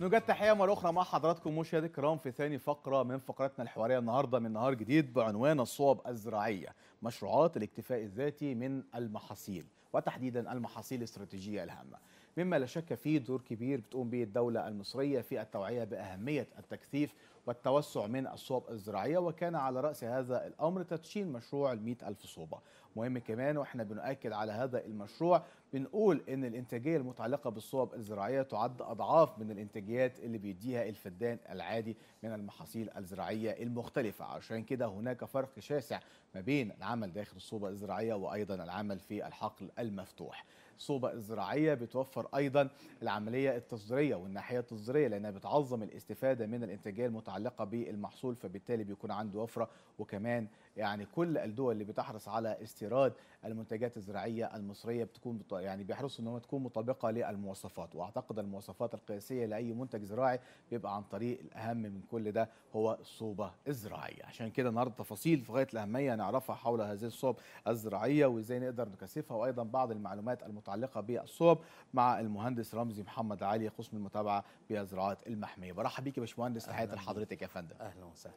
نوجد تحيه مره اخرى مع حضراتكم مشاهدي الكرام في ثاني فقره من فقراتنا الحواريه النهارده من نهار جديد بعنوان الصوب الزراعيه مشروعات الاكتفاء الذاتي من المحاصيل وتحديدا المحاصيل الاستراتيجيه الهامه مما لا شك فيه دور كبير بتقوم به الدولة المصرية في التوعية بأهمية التكثيف والتوسع من الصوب الزراعية وكان على رأس هذا الأمر تدشين مشروع المئة ألف صوبة مهم كمان وإحنا بنؤكد على هذا المشروع بنقول إن الإنتاجية المتعلقة بالصوب الزراعية تعد أضعاف من الإنتاجيات اللي بيديها الفدان العادي من المحاصيل الزراعية المختلفة عشان كده هناك فرق شاسع ما بين العمل داخل الصوبة الزراعية وأيضا العمل في الحقل المفتوح صوبة الزراعية بتوفر أيضا العملية التصديرية والناحية التصديرية لأنها بتعظم الاستفادة من الإنتاجية المتعلقة بالمحصول فبالتالي بيكون عنده وفرة وكمان يعني كل الدول اللي بتحرص على استيراد المنتجات الزراعيه المصريه بتكون يعني بيحرصوا ان هو تكون مطابقه للمواصفات واعتقد المواصفات القياسيه لاي منتج زراعي بيبقى عن طريق الاهم من كل ده هو الصوبه الزراعيه عشان كده النهارده تفاصيل في غايه الاهميه نعرفها حول هذه الصوب الزراعيه وازاي نقدر نكثفها وايضا بعض المعلومات المتعلقه بالصوب مع المهندس رمزي محمد علي قسم المتابعه بزراعات المحميه برحب بيك يا باشمهندس تحياتي لحضرتك يا فندم اهلا وسهلا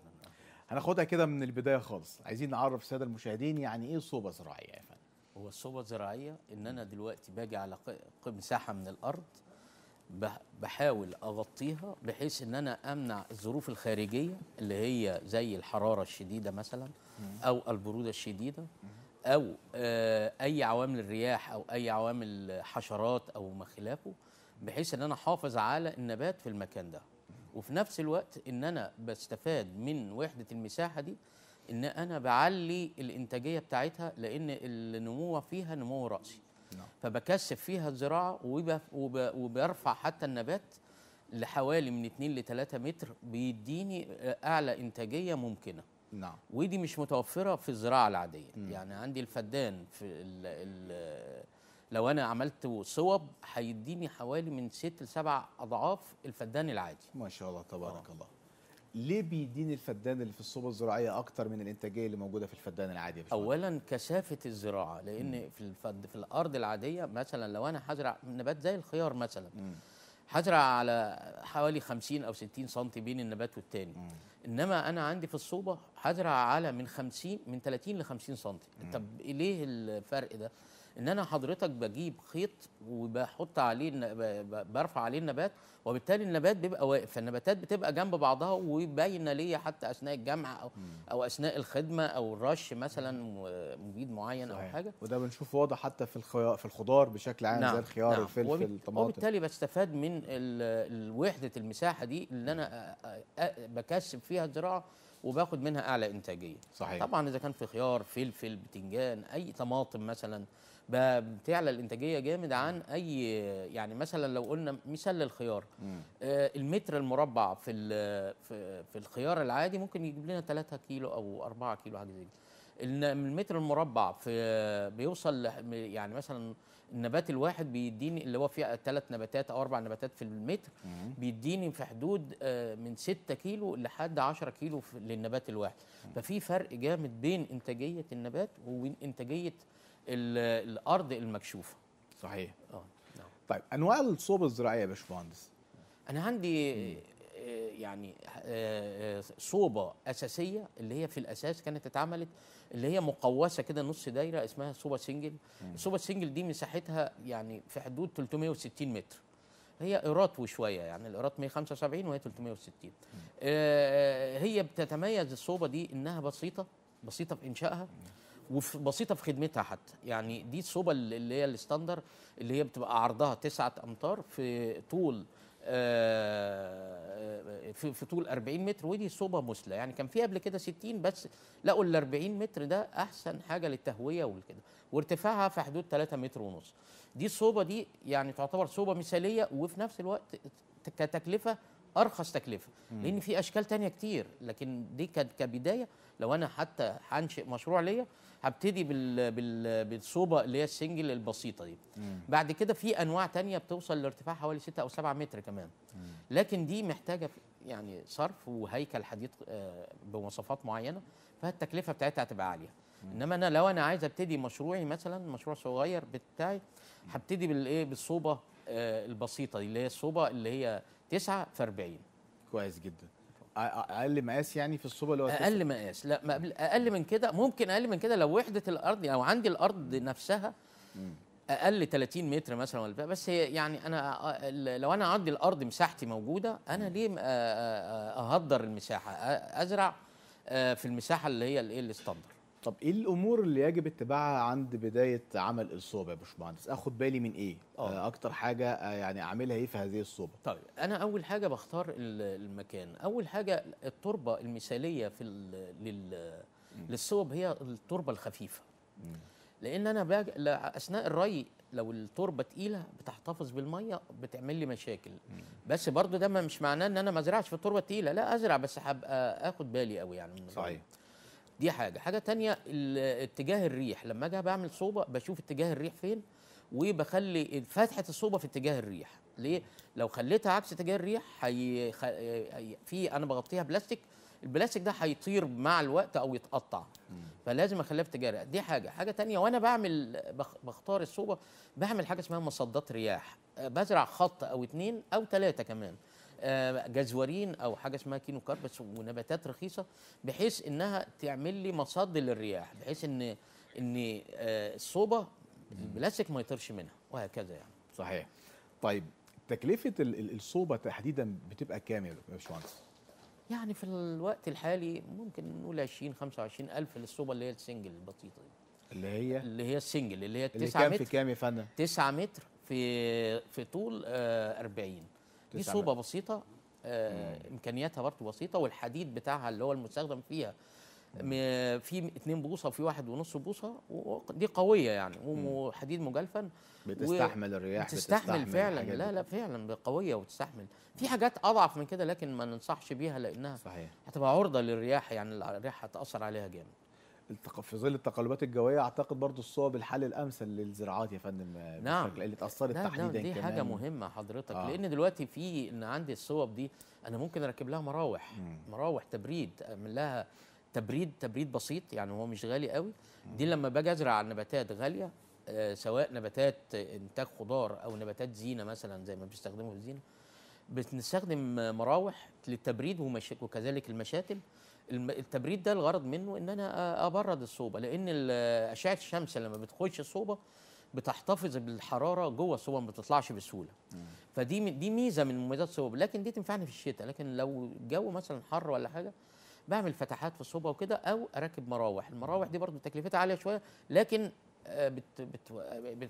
هناخدها كده من البدايه خالص عايزين نعرف الساده المشاهدين يعني ايه صوبه زراعيه يا فندم هو الصوبه الزراعيه ان انا دلوقتي باجي على مساحه من الارض بحاول اغطيها بحيث ان انا امنع الظروف الخارجيه اللي هي زي الحراره الشديده مثلا او البروده الشديده او آه، اي عوامل الرياح او اي عوامل حشرات او ما خلافه بحيث ان انا احافظ على النبات في المكان ده وفي نفس الوقت ان انا بستفاد من وحده المساحه دي ان انا بعلي الانتاجيه بتاعتها لان النمو فيها نمو راسي نعم. فبكثف فيها الزراعه وبرفع حتى النبات لحوالي من 2 ل 3 متر بيديني اعلى انتاجيه ممكنه نعم ودي مش متوفره في الزراعه العاديه م. يعني عندي الفدان في ال ال لو انا عملت صوب هيديني حوالي من ست لسبع اضعاف الفدان العادي ما شاء الله تبارك آه. الله ليه بيديني الفدان اللي في الصوبة الزراعية أكتر من الإنتاجية اللي موجودة في الفدان العادية؟ أولا كثافة الزراعة لأن مم. في الفد في الأرض العادية مثلا لو أنا هزرع نبات زي الخيار مثلا مم. هزرع على حوالي 50 أو 60 سم بين النبات والتاني مم. إنما أنا عندي في الصوبة هزرع على من 50 من 30 ل 50 سم طب ليه الفرق ده؟ ان انا حضرتك بجيب خيط وبحط عليه برفع عليه النبات وبالتالي النبات بيبقى واقف فالنباتات بتبقى جنب بعضها وباينه ليا حتى اثناء الجمع او او اثناء الخدمه او الرش مثلا مبيد معين صحيح. او حاجه وده بنشوفه واضح حتى في في الخضار بشكل عام نعم. زي الخيار نعم. الفلفل وب... الطماطم وبالتالي بستفاد من ال... وحده المساحه دي اللي انا بكسب فيها الزراعه وباخد منها اعلى انتاجيه صحيح طبعا اذا كان في خيار فلفل بتنجان اي طماطم مثلا بتعلى الانتاجيه جامد عن اي يعني مثلا لو قلنا مثال للخيار آه المتر المربع في في الخيار العادي ممكن يجيب لنا 3 كيلو او 4 كيلو حاجه زي كده المتر المربع في بيوصل يعني مثلا النبات الواحد بيديني اللي هو فيه ثلاث نباتات او اربع نباتات في المتر بيديني في حدود آه، من 6 كيلو لحد 10 كيلو للنبات الواحد ففي فرق جامد بين انتاجيه النبات وبين انتاجيه الارض المكشوفه صحيح اه نعم. طيب انواع الصوب الزراعيه يا باشمهندس انا عندي آه، يعني آه، آه، صوبه اساسيه اللي هي في الاساس كانت اتعملت اللي هي مقوسه كده نص دايره اسمها صوبه سنجل الصوبه السنجل دي مساحتها يعني في حدود 360 متر هي قيراط وشويه يعني القيراط 175 وهي 360 هي بتتميز الصوبه دي انها بسيطه بسيطه في انشائها وبسيطه في خدمتها حتى يعني دي الصوبه اللي هي الستاندر اللي هي بتبقى عرضها تسعة امتار في طول آه، في في طول 40 متر ودي صوبه مثلى يعني كان في قبل كده 60 بس لقوا ال 40 متر ده احسن حاجه للتهويه والكده وارتفاعها في حدود 3 متر ونص دي الصوبه دي يعني تعتبر صوبه مثاليه وفي نفس الوقت كتكلفه ارخص تكلفه مم. لان في اشكال تانية كتير لكن دي كانت كبدايه لو انا حتى هنشئ مشروع ليا هبتدي بال بال بالصوبه اللي هي السنجل البسيطه دي مم. بعد كده في انواع تانية بتوصل لارتفاع حوالي 6 او 7 متر كمان مم. لكن دي محتاجه يعني صرف وهيكل حديد آه، بمواصفات معينه فالتكلفه بتاعتها هتبقى عاليه مم. انما انا لو انا عايز ابتدي مشروعي مثلا مشروع صغير بتاعي هبتدي بالايه بالصوبه آه، البسيطه دي اللي هي الصوبه اللي هي 9 في 40 كويس جدا اقل مقاس يعني في الصوبه اللي هو اقل مقاس لا ما قبل اقل من كده ممكن اقل من كده لو وحده الارض او يعني عندي الارض نفسها اقل 30 متر مثلا ولا بس هي يعني انا لو انا عندي الارض مساحتي موجوده انا ليه اهدر المساحه ازرع آه، في المساحه اللي هي الايه الاستاندر طب ايه الامور اللي يجب اتباعها عند بدايه عمل الصوبه يا باشمهندس اخد بالي من ايه أوه. آه، اكتر حاجه آه، يعني اعملها ايه في هذه الصوبه طيب انا اول حاجه بختار المكان اول حاجه التربه المثاليه في لل للصوب هي التربه الخفيفه م. لان انا باج... اثناء الري لو التربه تقيله بتحتفظ بالميه بتعمل لي مشاكل بس برضو ده مش معناه ان انا ما ازرعش في التربه تقيله لا ازرع بس هبقى اخد بالي قوي يعني من صحيح دي حاجه حاجه تانية اتجاه الريح لما اجي بعمل صوبه بشوف اتجاه الريح فين وبخلي فتحه الصوبه في اتجاه الريح ليه لو خليتها عكس اتجاه الريح هي في انا بغطيها بلاستيك البلاستيك ده هيطير مع الوقت او يتقطع فلازم اخليها في اتجاه دي حاجه حاجه تانية وانا بعمل بختار الصوبه بعمل حاجه اسمها مصدات رياح بزرع خط او اتنين او ثلاثه كمان آه، جزورين او حاجه اسمها كينو كاربس ونباتات رخيصه بحيث انها تعمل لي مصد للرياح بحيث ان ان آه، الصوبه البلاستيك ما يطيرش منها وهكذا يعني صحيح طيب تكلفه الصوبه تحديدا بتبقى كام يا باشمهندس؟ يعني في الوقت الحالي ممكن نقول 20 25 الف للصوبه اللي هي السنجل البسيطه دي اللي هي اللي هي السنجل اللي هي 9 متر في كام يا فندم 9 متر في في طول 40 آه، دي صوبه بسيطه آه امكانياتها برضه بسيطه والحديد بتاعها اللي هو المستخدم فيها في اثنين بوصه وفي واحد ونص بوصه ودي قويه يعني وحديد مجلفن بتستحمل الرياح بتستحمل, بتستحمل فعلا لا لا فعلا قويه وتستحمل في حاجات اضعف من كده لكن ما ننصحش بيها لانها صحيح هتبقى عرضه للرياح يعني الرياح هتاثر عليها جامد في ظل التقلبات الجويه اعتقد برضو الصوب الحل الامثل للزراعات يا فندم نعم اللي اتاثرت نعم تحديدا نعم دي كمان. حاجه مهمه حضرتك آه. لان دلوقتي في ان عندي الصوب دي انا ممكن اركب لها مراوح مم. مراوح تبريد اعمل لها تبريد تبريد بسيط يعني هو مش غالي قوي دي لما باجي ازرع النباتات غاليه آه، سواء نباتات انتاج خضار او نباتات زينه مثلا زي ما بيستخدموا في الزينه بنستخدم مراوح للتبريد وكذلك المشاتل التبريد ده الغرض منه ان انا ابرد الصوبه لان اشعه الشمس لما بتخش الصوبه بتحتفظ بالحراره جوه الصوبه ما بتطلعش بسهوله فدي دي ميزه من مميزات الصوبه لكن دي تنفعني في الشتاء لكن لو الجو مثلا حر ولا حاجه بعمل فتحات في الصوبه وكده او اركب مراوح المراوح دي برضو تكلفتها عاليه شويه لكن آه،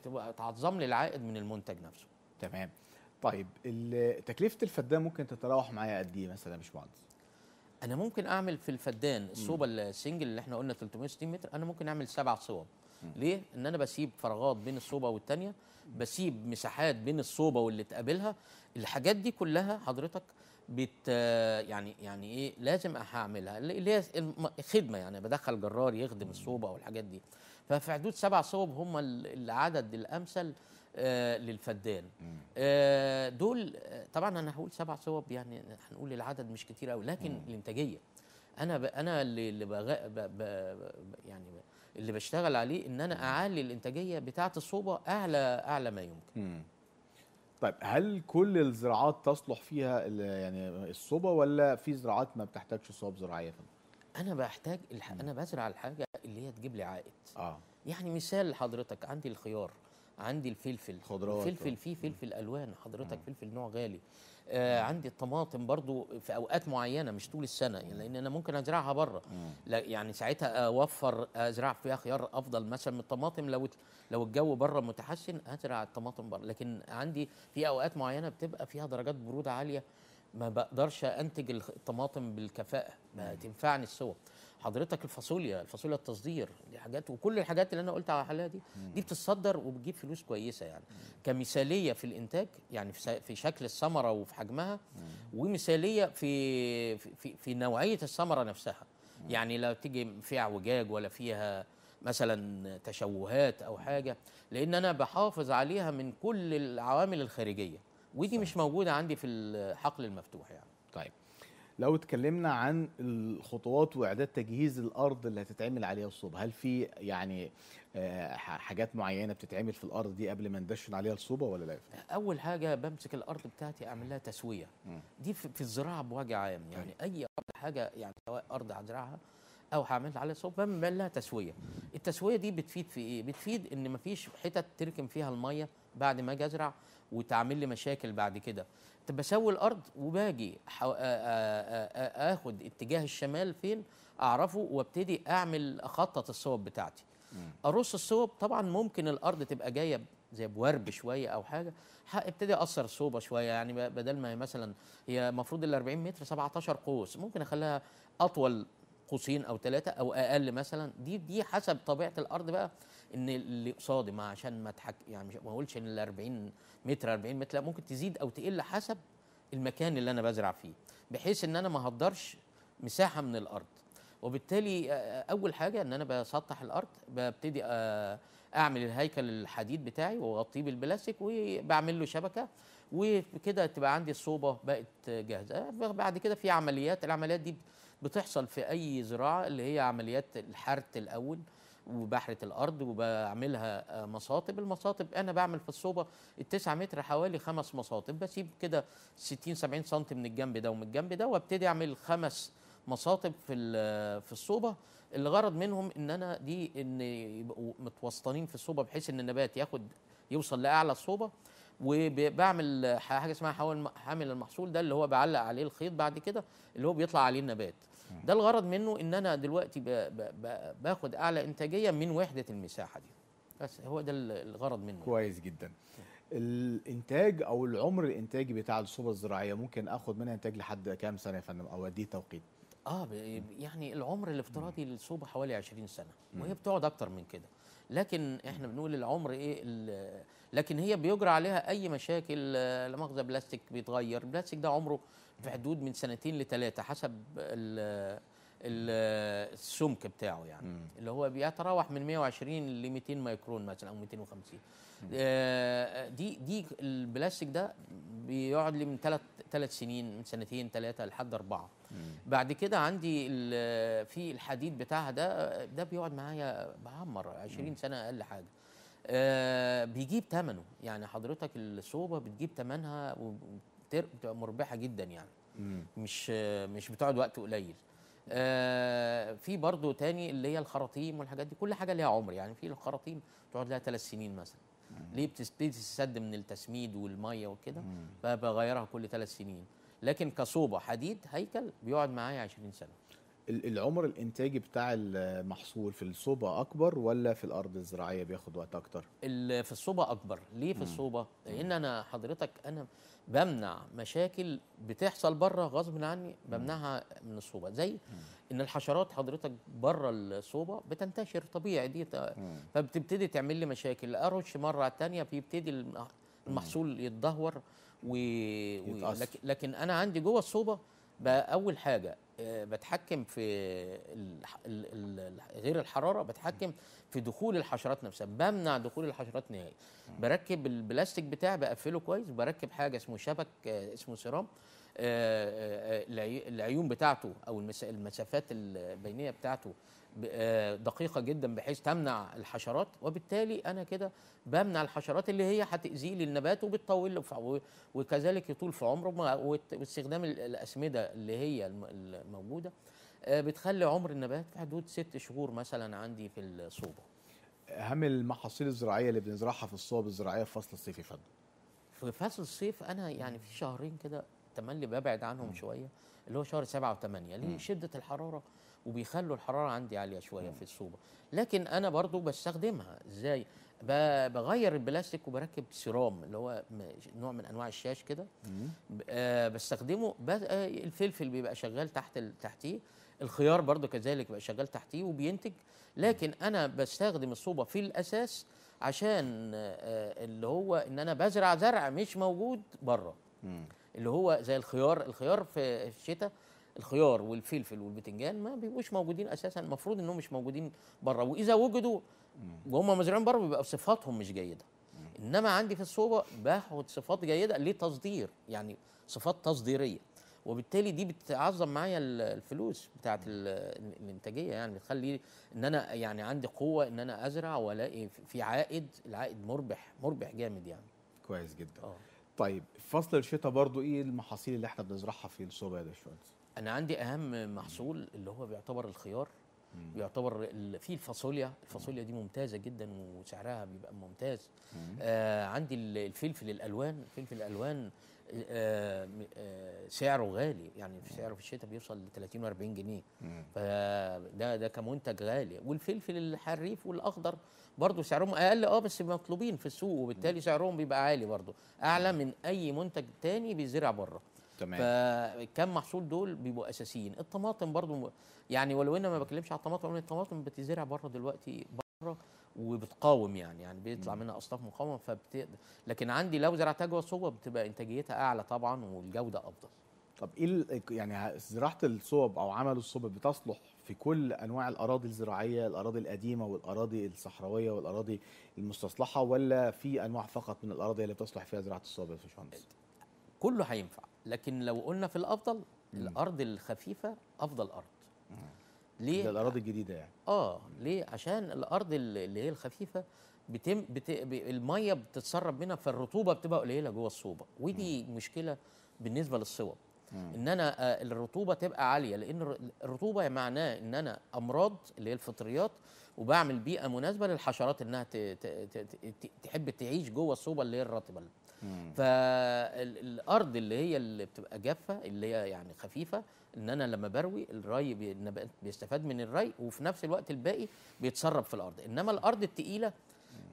بتعظم لي العائد من المنتج نفسه تمام طيب تكلفه الفدان ممكن تتراوح معايا قد ايه مثلا يا باشمهندس انا ممكن اعمل في الفدان الصوبه السنجل اللي احنا قلنا 360 متر انا ممكن اعمل سبع صوب ليه؟ ان انا بسيب فراغات بين الصوبه والثانيه بسيب مساحات بين الصوبه واللي تقابلها الحاجات دي كلها حضرتك بت يعني يعني ايه لازم اعملها اللي هي خدمه يعني بدخل جرار يخدم الصوبه والحاجات دي ففي حدود سبع صوب هم العدد الامثل آه، للفدان آه، دول آه، طبعا انا هقول سبع صوب يعني هنقول العدد مش كتير قوي لكن مم. الانتاجيه انا انا اللي بغ... ب... ب... يعني اللي بشتغل عليه ان انا اعلي الانتاجيه بتاعه الصوبه اعلى اعلى ما يمكن مم. طيب هل كل الزراعات تصلح فيها يعني الصوبه ولا في زراعات ما بتحتاجش صوب زراعيه انا بحتاج الح... انا بزرع الحاجه اللي هي تجيب لي عائد اه يعني مثال لحضرتك عندي الخيار عندي الفلفل خضروات فلفل فيه فلفل الوان حضرتك فلفل نوع غالي آه عندي الطماطم برضو في اوقات معينه مش طول السنه يعني لان انا ممكن ازرعها بره يعني ساعتها اوفر ازرع فيها خيار افضل مثلا من الطماطم لو لو الجو بره متحسن هزرع الطماطم بره لكن عندي في اوقات معينه بتبقى فيها درجات بروده عاليه ما بقدرش انتج الطماطم بالكفاءه ما تنفعني الصور حضرتك الفاصوليا الفاصوليا التصدير دي حاجات وكل الحاجات اللي انا قلت حالها دي دي بتتصدر وبتجيب فلوس كويسه يعني كمثاليه في الانتاج يعني في شكل الثمره وفي حجمها ومثاليه في في, في نوعيه الثمره نفسها يعني لا تيجي فيها اعوجاج ولا فيها مثلا تشوهات او حاجه لان انا بحافظ عليها من كل العوامل الخارجيه ودي مش موجوده عندي في الحقل المفتوح يعني طيب لو اتكلمنا عن الخطوات واعداد تجهيز الارض اللي هتتعمل عليها الصوب هل في يعني آه، حاجات معينه بتتعمل في الارض دي قبل ما ندشن عليها الصوبه ولا لا اول حاجه بمسك الارض بتاعتي اعمل لها تسويه م. دي في الزراعه بوجه عام طيب. يعني اي ارض حاجه يعني سواء ارض هزرعها او هعمل على صوب بعمل لها تسويه التسويه دي بتفيد في ايه بتفيد ان مفيش حتت تركم فيها الميه بعد ما اجي ازرع وتعمل لي مشاكل بعد كده بسوي الارض وباجي اخد اتجاه الشمال فين اعرفه وابتدي اعمل اخطط الصوب بتاعتي ارص الصوب طبعا ممكن الارض تبقى جايه زي بورب شويه او حاجه ابتدي اقصر الصوبه شويه يعني بدل ما هي مثلا هي المفروض ال 40 متر 17 قوس ممكن اخليها اطول قوسين او ثلاثه او اقل مثلا دي دي حسب طبيعه الارض بقى ان اللي قصادي ما عشان ما اضحك يعني مش ما اقولش ان ال 40 متر 40 متر لا ممكن تزيد او تقل حسب المكان اللي انا بزرع فيه بحيث ان انا ما هدرش مساحه من الارض وبالتالي اول حاجه ان انا بسطح الارض ببتدي اعمل الهيكل الحديد بتاعي واغطيه بالبلاستيك وبعمل له شبكه وكده تبقى عندي الصوبه بقت جاهزه بعد كده في عمليات العمليات دي بتحصل في اي زراعه اللي هي عمليات الحرث الاول وبحرة الأرض وبعملها آه، مصاطب المصاطب أنا بعمل في الصوبة التسعة متر حوالي خمس مصاطب بسيب كده 60 70 سم من الجنب ده ومن الجنب ده وابتدي أعمل خمس مصاطب في آه، في الصوبة الغرض منهم إن أنا دي إن يبقوا متوسطنين في الصوبة بحيث إن النبات ياخد يوصل لأعلى الصوبة وبعمل حاجه اسمها حامل المحصول ده اللي هو بعلق عليه الخيط بعد كده اللي هو بيطلع عليه النبات ده الغرض منه ان انا دلوقتي باخد اعلى انتاجيه من وحده المساحه دي بس هو ده الغرض منه كويس جدا الانتاج او العمر الانتاجي بتاع الصوبه الزراعيه ممكن اخد منها انتاج لحد كام سنه يا فندم او اديه توقيت اه يعني العمر الافتراضي للصوبه حوالي 20 سنه وهي بتقعد اكتر من كده لكن احنا بنقول العمر ايه لكن هي بيجرى عليها اي مشاكل لا بلاستيك بيتغير البلاستيك ده عمره في حدود من سنتين لثلاثه حسب الـ السمك بتاعه يعني مم. اللي هو بيتراوح من 120 ل 200 مايكرون مثلا او 250 آه دي دي البلاستيك ده بيقعد لي من ثلاث ثلاث سنين من سنتين ثلاثه لحد اربعه بعد كده عندي في الحديد بتاعها ده ده بيقعد معايا بعمر 20 سنه اقل حاجه آه، بيجيب ثمنه يعني حضرتك الصوبه بتجيب ثمنها وبتبقى مربحه جدا يعني مش مش بتقعد وقت قليل آه في برضه تاني اللي هي الخراطيم والحاجات دي كل حاجه ليها عمر يعني في الخراطيم تقعد لها ثلاث سنين مثلا مم. ليه بتبتدي تسد من التسميد والميه وكده فبغيرها كل ثلاث سنين لكن كصوبه حديد هيكل بيقعد معايا 20 سنه العمر الانتاجي بتاع المحصول في الصوبه اكبر ولا في الارض الزراعيه بياخد وقت اكتر في الصوبه اكبر ليه في الصوبه لان انا حضرتك انا بمنع مشاكل بتحصل بره غصب عني بمنعها من الصوبه زي ان الحشرات حضرتك بره الصوبه بتنتشر طبيعي دي فبتبتدي تعمل لي مشاكل ارش مره على الثانيه بيبتدي المحصول يتدهور و... و... لكن انا عندي جوه الصوبه بقى اول حاجه آه، بتحكم في ال... ال... غير الحراره بتحكم في دخول الحشرات نفسها بمنع دخول الحشرات نهائي بركب البلاستيك بتاعي بقفله كويس بركب حاجه اسمه شبك آه، اسمه سيرام آه، العيون بتاعته او المسافات البينيه بتاعته آه، دقيقة جدا بحيث تمنع الحشرات وبالتالي أنا كده بمنع الحشرات اللي هي هتأذيه للنبات وبتطول وكذلك يطول في عمره واستخدام الأسمدة اللي هي الموجودة آه، بتخلي عمر النبات في حدود ست شهور مثلا عندي في الصوبة أهم المحاصيل الزراعية اللي بنزرعها في الصوب الزراعية في فصل الصيف يا فندم في فصل الصيف أنا يعني في شهرين كده التملي ببعد عنهم شويه اللي هو شهر سبعة وثمانية ليه شدة الحرارة وبيخلوا الحرارة عندي عالية شوية في الصوبة لكن أنا برضو بستخدمها إزاي بغير البلاستيك وبركب سيرام اللي هو نوع من أنواع الشاش كده آه، بستخدمه آه، الفلفل بيبقى شغال تحت تحتيه الخيار برضو كذلك بيبقى شغال تحتيه وبينتج لكن أنا بستخدم الصوبة في الأساس عشان آه، اللي هو إن أنا بزرع زرع مش موجود بره اللي هو زي الخيار الخيار في الشتاء الخيار والفلفل والبتنجان ما بيبقوش موجودين اساسا المفروض انهم مش موجودين بره واذا وجدوا وهم مزروعين بره بيبقى صفاتهم مش جيده انما عندي في الصوبه باخد صفات جيده لتصدير يعني صفات تصديريه وبالتالي دي بتعظم معايا الفلوس بتاعه الانتاجيه يعني بتخلي ان انا يعني عندي قوه ان انا ازرع والاقي في عائد العائد مربح مربح جامد يعني كويس جدا أوه. طيب فصل الشتاء برضو ايه المحاصيل اللي احنا بنزرعها في الصوبه يا باشمهندس؟ انا عندي اهم محصول اللي هو بيعتبر الخيار مم. بيعتبر في الفاصوليا الفاصوليا دي ممتازه جدا وسعرها بيبقى ممتاز آه عندي الفلفل الالوان الفلفل الالوان آه، آه، سعره غالي يعني في سعره في الشتاء بيوصل ل 30 و40 جنيه فده ده كمنتج غالي والفلفل الحريف والاخضر برضه سعرهم اقل اه بس مطلوبين في السوق وبالتالي سعرهم بيبقى عالي برضه اعلى من اي منتج تاني بيزرع بره تمام فكم محصول دول بيبقوا اساسيين الطماطم برضه يعني ولو انا ما بكلمش على الطماطم الطماطم بتزرع بره دلوقتي بره وبتقاوم يعني يعني بيطلع منها اصناف مقاومه فبتقدر لكن عندي لو زرعتها جوه صوب بتبقى انتاجيتها اعلى طبعا والجوده افضل طب ايه يعني زراعه الصوب او عمل الصوب بتصلح في كل انواع الاراضي الزراعيه الاراضي القديمه والاراضي الصحراويه والاراضي المستصلحه ولا في انواع فقط من الاراضي اللي بتصلح فيها زراعه الصوب يا باشمهندس كله هينفع لكن لو قلنا في الافضل الارض الخفيفه افضل ارض ليه؟ للاراضي الجديده يعني اه ليه؟ عشان الارض اللي هي الخفيفه بتم بت... الميه بتتسرب منها فالرطوبه بتبقى قليله جوه الصوبه ودي م. مشكله بالنسبه للصوب ان انا آه، الرطوبه تبقى عاليه لان الرطوبه معناه ان انا امراض اللي هي الفطريات وبعمل بيئه مناسبه للحشرات انها ت... ت... ت... تحب تعيش جوه الصوبه اللي هي الرطبه فالارض اللي هي اللي بتبقى جافه اللي هي يعني خفيفه ان انا لما بروي الري النبات بيستفاد من الري وفي نفس الوقت الباقي بيتسرب في الارض انما الارض التقيله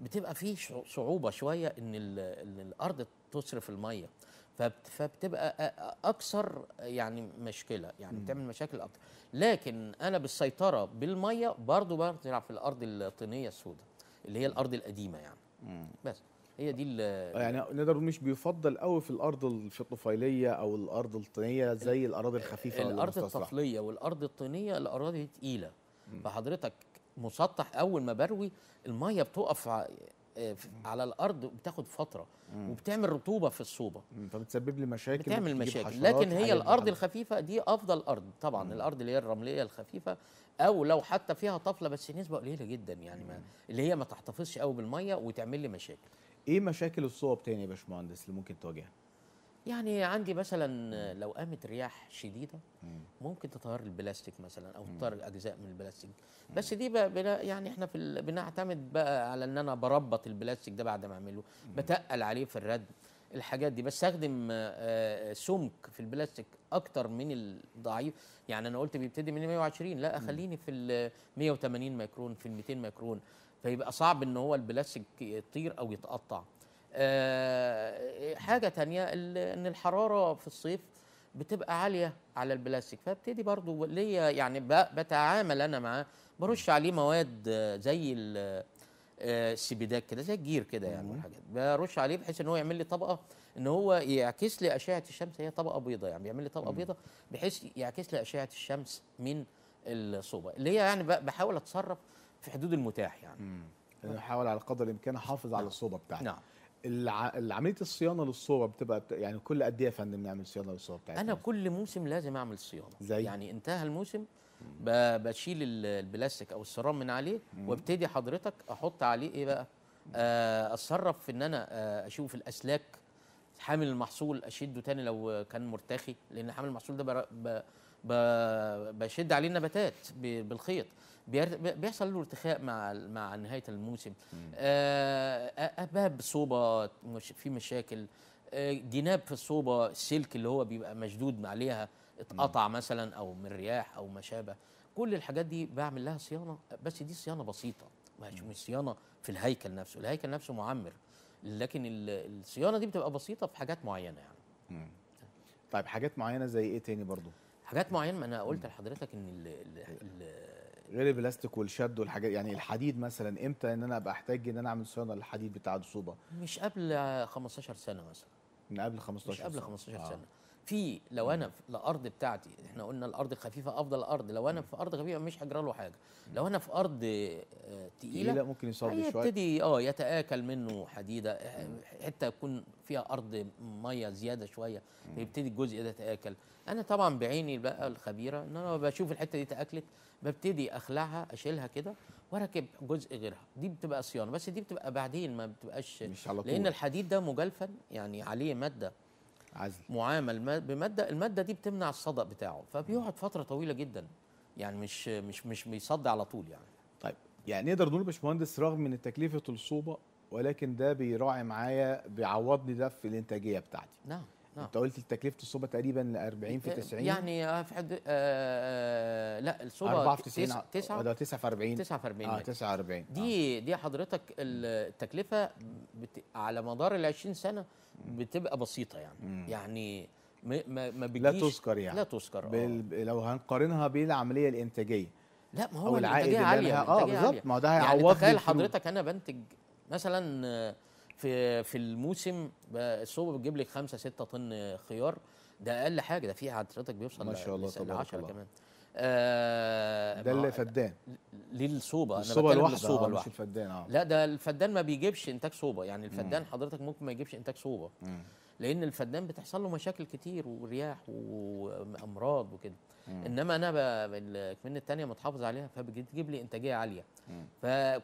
بتبقى فيه صعوبه شويه ان, إن الارض تصرف الميه فبتبقى اكثر يعني مشكله يعني بتعمل مشاكل اكتر لكن انا بالسيطره بالميه برضو بزرع في الارض الطينيه السوداء اللي هي الارض القديمه يعني بس هي دي آه، يعني نقدر مش بيفضل قوي في الارض في الطفيليه او الارض الطينيه زي الاراضي الخفيفه الارض الطفليه والارض الطينيه الاراضي تقيله فحضرتك مسطح اول ما بروي الميه بتقف آه، على الارض بتاخد فتره مم. وبتعمل رطوبه في الصوبه فبتسبب لي مشاكل بتعمل مشاكل لكن هي الارض الخفيفه دي افضل ارض طبعا مم. الارض اللي هي الرمليه الخفيفه او لو حتى فيها طفله بس نسبه قليله جدا يعني ما اللي هي ما تحتفظش قوي بالميه وتعمل لي مشاكل ايه مشاكل الصوب تاني يا باشمهندس اللي ممكن تواجهها؟ يعني عندي مثلا لو قامت رياح شديده ممكن تطهر البلاستيك مثلا او تطهر الاجزاء من البلاستيك بس دي بقى بنا يعني احنا في بنعتمد بقى على ان انا بربط البلاستيك ده بعد ما اعمله بتقل عليه في الرد الحاجات دي بستخدم آه، آه، سمك في البلاستيك اكتر من الضعيف يعني انا قلت بيبتدي من 120 لا خليني في ال 180 مايكرون في ال 200 مايكرون فيبقى صعب ان هو البلاستيك يطير او يتقطع آه، حاجه تانية ان الحراره في الصيف بتبقى عاليه على البلاستيك فابتدي برضو ليا يعني بتعامل انا معاه برش عليه مواد زي آه، السبيدات كده زي الجير كده يعني والحاجات برش عليه بحيث ان هو يعمل لي طبقه ان هو يعكس لي اشعه الشمس هي طبقه بيضاء يعني بيعمل لي طبقه بيضاء بحيث يعكس لي اشعه الشمس من الصوبه اللي هي يعني بحاول اتصرف في حدود المتاح يعني نحاول يعني على قدر الامكان احافظ نعم. على الصوبه بتاعتي نعم عمليه الصيانه للصوبه بتبقى يعني كل قد ايه يا فندم نعمل صيانه للصوبه بتاعتنا؟ انا كل موسم لازم اعمل صيانه زي يعني انتهى الموسم بشيل البلاستيك او السرام من عليه وابتدي حضرتك احط عليه ايه بقى؟ آه، اتصرف في ان انا آه، اشوف الاسلاك حامل المحصول اشده تاني لو كان مرتخي لان حامل المحصول ده بشد عليه النباتات بالخيط بيحصل له ارتخاء مع مع نهايه الموسم آه، باب صوبه في مشاكل آه، جناب في الصوبه السلك اللي هو بيبقى مشدود عليها اتقطع مثلا او من رياح او ما شابه كل الحاجات دي بعمل لها صيانه بس دي صيانه بسيطه مش صيانه في الهيكل نفسه الهيكل نفسه معمر لكن الصيانه دي بتبقى بسيطه في حاجات معينه يعني طيب حاجات معينه زي ايه تاني برضو حاجات معينه ما انا قلت لحضرتك ان ال ال غير البلاستيك والشد والحاجات يعني الحديد مثلا امتى ان انا ابقى احتاج ان انا اعمل صيانه للحديد بتاع الصوبه مش قبل 15 سنه مثلا من قبل 15 مش قبل 15 سنه, آه. سنة. آه. في لو انا في الارض بتاعتي احنا قلنا الارض خفيفه افضل ارض لو انا في ارض خفيفه مش هجرى له حاجه لو انا في ارض آه، تقيله لا ممكن يصاب شويه يبتدي اه يتاكل منه حديده آه، حته يكون فيها ارض ميه زياده شويه يبتدي الجزء ده يتاكل انا طبعا بعيني بقى الخبيره ان انا بشوف الحته دي تاكلت ببتدي اخلعها اشيلها كده واركب جزء غيرها دي بتبقى صيانه بس دي بتبقى بعدين ما بتبقاش مش على طول. لان الحديد ده مجلفن يعني عليه ماده عزل معامل بماده الماده دي بتمنع الصدأ بتاعه فبيقعد فتره طويله جدا يعني مش مش مش بيصدي على طول يعني طيب يعني نقدر نقول باشمهندس رغم من تكلفه الصوبه ولكن ده بيراعي معايا بيعوضني ده في الانتاجيه بتاعتي نعم نعم انت قلت تكلفه الصوبه تقريبا ل 40 في 90 إيه، يعني في حد آه, آه، لا الصوبه 4 في 90 9 آه، ده 9 في 40 9 في 40 اه 49 دي آه. دي حضرتك التكلفه على مدار ال 20 سنه بتبقى بسيطه يعني مم. يعني ما ما بتجيش لا تذكر يعني لا تذكر آه. بال... لو هنقارنها بالعمليه الانتاجيه لا ما هو الانتاجيه عاليه اه بالظبط ما هو ده هيعوضني يعني تخيل حضرتك انا بنتج مثلا آه، في في الموسم آه، الصوبه بتجيب لك 5 6 طن خيار ده اقل حاجه ده في حضرتك بيوصل ما شاء الله ل 10 كمان آه ده اللي فدان ليه الصوبه انا بتكلم الواحده الصوبه الواحده مش الفدان اه لا ده الفدان ما بيجيبش انتاج صوبه يعني الفدان مم. حضرتك ممكن ما يجيبش انتاج صوبه مم. لان الفدان بتحصل له مشاكل كتير ورياح وامراض وكده انما انا الكمنه الثانيه متحافظ عليها فبتجيب لي انتاجيه عاليه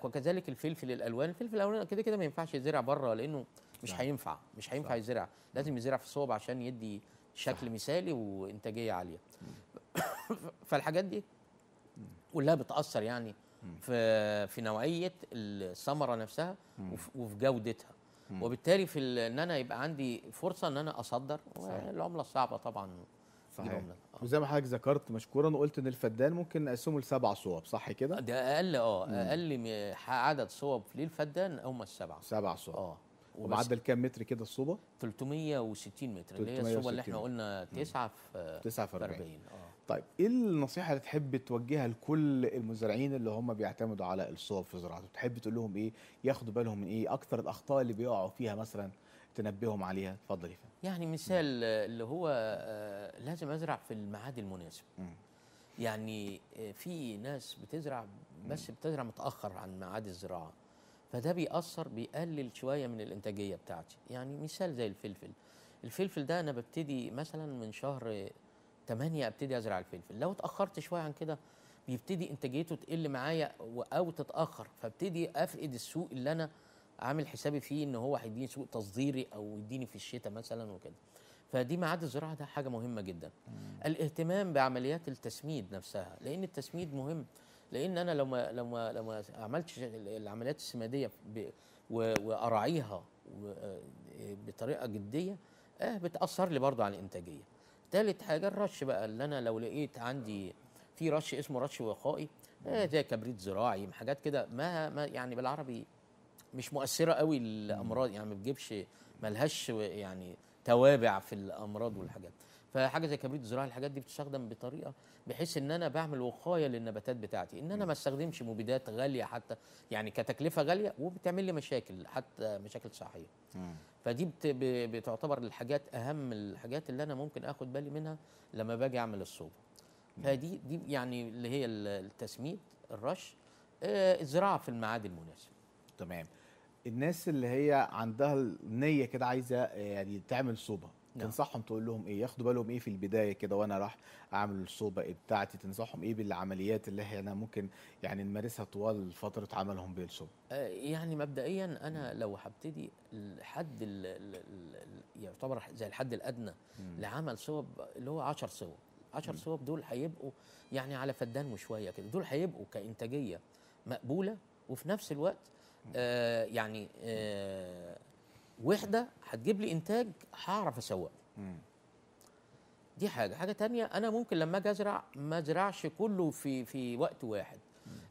وكذلك الفلفل الالوان الفلفل الالوان كده كده ما ينفعش يزرع بره لانه مش هينفع مش هينفع يزرع لازم يزرع في الصوبه عشان يدي شكل صح. مثالي وانتاجيه عاليه فالحاجات دي كلها بتاثر يعني في في نوعيه الثمره نفسها وفي جودتها وبالتالي في ان انا يبقى عندي فرصه ان انا اصدر العمله الصعبه طبعا صحيح آه. وزي ما حضرتك ذكرت مشكورا وقلت ان الفدان ممكن نقسمه لسبع صوب صح كده؟ ده اقل اه اقل عدد صوب للفدان هم السبعه سبع صوب اه وبعدل كام متر كده الصوبه 360 متر اللي هي الصوبه اللي احنا قلنا 9 في 9 في 40 اه طيب ايه النصيحه اللي تحب توجهها لكل المزارعين اللي هم بيعتمدوا على الصوب في زراعتهم تحب تقول لهم ايه ياخدوا بالهم من ايه اكتر الاخطاء اللي بيقعوا فيها مثلا تنبههم عليها اتفضل يا فندم يعني مثال م. اللي هو آه، لازم ازرع في الميعاد المناسب م. يعني آه، في ناس بتزرع بس بتزرع متاخر عن ميعاد الزراعه فده بيأثر بيقلل شوية من الإنتاجية بتاعتي يعني مثال زي الفلفل الفلفل ده أنا ببتدي مثلا من شهر 8 أبتدي أزرع الفلفل لو اتأخرت شوية عن كده بيبتدي إنتاجيته تقل معايا أو تتأخر فابتدي أفقد السوق اللي أنا عامل حسابي فيه إن هو هيديني سوق تصديري أو يديني في الشتاء مثلا وكده فدي ميعاد الزراعه ده حاجه مهمه جدا الاهتمام بعمليات التسميد نفسها لان التسميد مهم لان انا لو ما لو ما لو ما عملتش العمليات السماديه واراعيها آه، بطريقه جديه اه بتاثر لي برضه على الانتاجيه تالت حاجه الرش بقى اللي انا لو لقيت عندي في رش اسمه رش وقائي آه زي كبريت زراعي حاجات كده ما, ما يعني بالعربي مش مؤثره قوي الامراض يعني ما بتجيبش ملهاش يعني توابع في الامراض والحاجات فحاجه زي كبريت الزراعه الحاجات دي بتستخدم بطريقه بحيث ان انا بعمل وقايه للنباتات بتاعتي ان انا ما استخدمش مبيدات غاليه حتى يعني كتكلفه غاليه وبتعمل لي مشاكل حتى مشاكل صحيه فدي بتعتبر الحاجات اهم الحاجات اللي انا ممكن اخد بالي منها لما باجي اعمل الصوبه فدي دي يعني اللي هي التسميد الرش آه، الزراعه في الميعاد المناسب تمام الناس اللي هي عندها النيه كده عايزه آه، يعني تعمل صوبه نعم. تنصحهم تقول لهم ايه ياخدوا بالهم ايه في البدايه كده وانا راح اعمل الصوبه بتاعتي تنصحهم ايه بالعمليات اللي هي انا ممكن يعني نمارسها طوال فتره عملهم بالصوبه آه، يعني مبدئيا انا لو هبتدي الحد يعتبر زي الحد الادنى مم. لعمل صوب اللي هو 10 صوب 10 صوب دول هيبقوا يعني على فدان وشويه كده دول هيبقوا كانتاجيه مقبوله وفي نفس الوقت آه يعني آه وحده هتجيب لي انتاج هعرف اسوقه دي حاجه حاجه تانية انا ممكن لما اجي ازرع ما ازرعش كله في في وقت واحد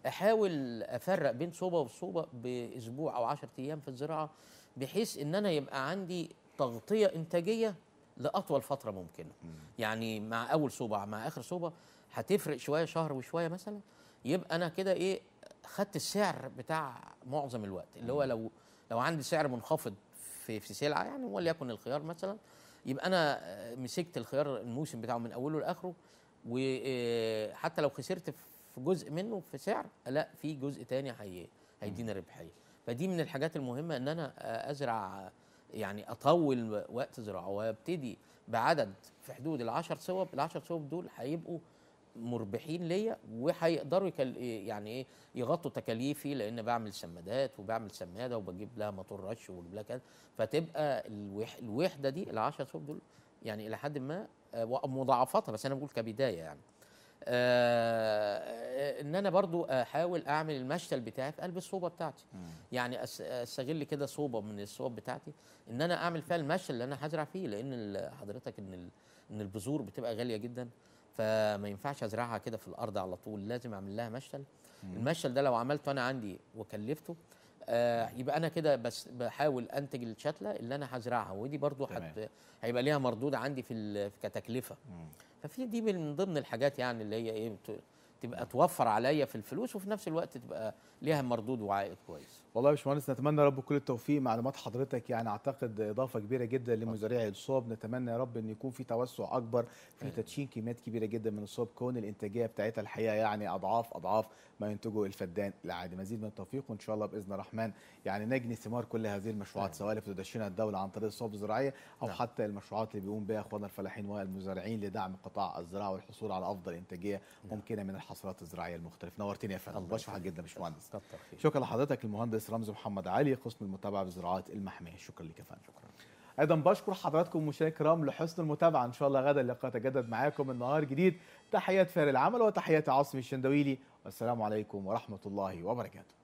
احاول افرق بين صوبه وصوبه باسبوع او 10 ايام في الزراعه بحيث ان انا يبقى عندي تغطيه انتاجيه لاطول فتره ممكنه يعني مع اول صوبه مع اخر صوبه هتفرق شويه شهر وشويه مثلا يبقى انا كده ايه خدت السعر بتاع معظم الوقت اللي هو لو لو عندي سعر منخفض في في سلعه يعني وليكن الخيار مثلا يبقى انا آه، مسكت الخيار الموسم بتاعه من اوله لاخره وحتى آه، لو خسرت في جزء منه في سعر لا في جزء تاني هي هيدينا ربحيه فدي من الحاجات المهمه ان انا آه، ازرع يعني اطول وقت زراعه وابتدي بعدد في حدود ال10 صوب ال10 صوب دول هيبقوا مربحين ليا وهيقدروا يعني ايه يغطوا تكاليفي لان بعمل سمادات وبعمل سماده وبجيب لها موتور رش وبجيب لها كذا فتبقى الوحده دي ال 10 صوب دول يعني الى حد ما آه، مضاعفاتها بس انا بقول كبدايه يعني آه،, آه ان انا برضو احاول اعمل المشتل بتاعي في قلب الصوبه بتاعتي مم. يعني استغل كده صوبه من الصوب بتاعتي ان انا اعمل فيها المشتل اللي انا هزرع فيه لان حضرتك ان ان البذور بتبقى غاليه جدا فما ينفعش ازرعها كده في الارض على طول لازم اعمل لها مشتل المشتل ده لو عملته انا عندي وكلفته آه يبقى انا كده بس بحاول انتج الشتله اللي انا هزرعها ودي برضو حت هيبقى ليها مردود عندي في كتكلفه ففي دي من ضمن الحاجات يعني اللي هي ايه تبقى توفر عليا في الفلوس وفي نفس الوقت تبقى ليها مردود وعائد كويس والله يا باشمهندس نتمنى يا رب كل التوفيق معلومات حضرتك يعني اعتقد اضافه كبيره جدا لمزارعي الصوب نتمنى يا رب ان يكون في توسع اكبر في تدشين كميات كبيره جدا من الصوب كون الانتاجيه بتاعتها الحقيقه يعني اضعاف اضعاف ما ينتجه الفدان العادي مزيد من التوفيق وان شاء الله باذن الرحمن يعني نجني ثمار كل هذه المشروعات سواء اللي بتدشنها الدوله عن طريق الصوب الزراعيه او نعم. حتى المشروعات اللي بيقوم بها اخواننا الفلاحين والمزارعين لدعم قطاع الزراعه والحصول على افضل انتاجيه نعم. ممكنه من الحصول الحصرات الزراعيه المختلفه نورتني يا فندم بشكرك جدا يا باشمهندس شكرا لحضرتك المهندس رمزي محمد علي قسم المتابعه بزراعه المحميه شكرا لك يا فندم شكرا ايضا بشكر حضراتكم مشاهدينا الكرام لحسن المتابعه ان شاء الله غدا اللقاء يتجدد معاكم النهار جديد تحيات فريق العمل وتحيات عاصم الشندويلي والسلام عليكم ورحمه الله وبركاته